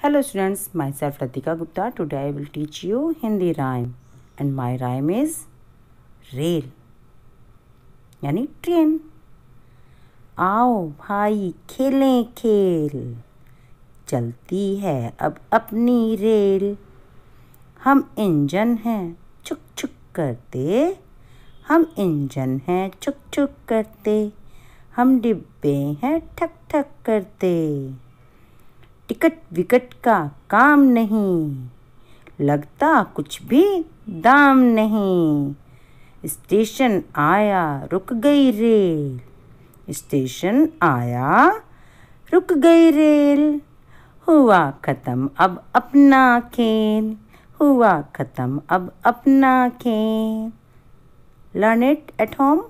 Hello students, myself Radhika Gupta. Today I will teach you Hindi rhyme and my rhyme is rail यानी train आओ भाई खेलें खेल चलती है अब अपनी रेल हम इंजन हैं चुक चुक करते हम इंजन हैं चुक चुक करते हम डिब्बे हैं ठक ठक करते टिकट विकट का काम नहीं लगता कुछ भी दाम नहीं स्टेशन आया रुक गई रेल स्टेशन आया रुक गई रेल हुआ ख़त्म अब अपना खेल हुआ ख़त्म अब अपना खेल लर्न इट एट होम